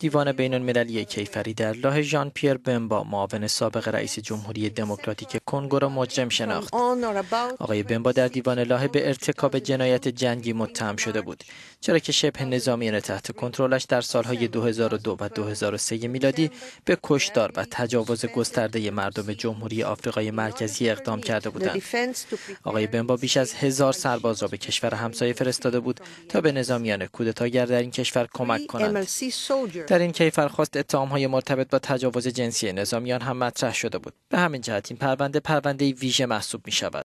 دیوان بین المللی کیفری در لاه ژان پیر بمبا معاون سابق رئیس جمهوری دموکراتیک کنگو را مجرم شناخت. آقای بمبا در دیوان لاه به ارتکاب جنایت جنگی متهم شده بود. چرا که شبه نظامیان تحت کنترلش در سالهای 2002 و 2003 میلادی به کشتار و تجاوز گسترده مردم جمهوری آفریقای مرکزی اقدام کرده بودند. آقای بمبا بیش از هزار سرباز را به کشور همسایه فرستاده بود تا به نظامیان کودتاگر در این کشور کمک کنند. در این کیفرخواست های مرتبط با تجاوز جنسی نظامیان هم مطرح شده بود به همین جهت این پرونده پرونده ویژه محسوب می شود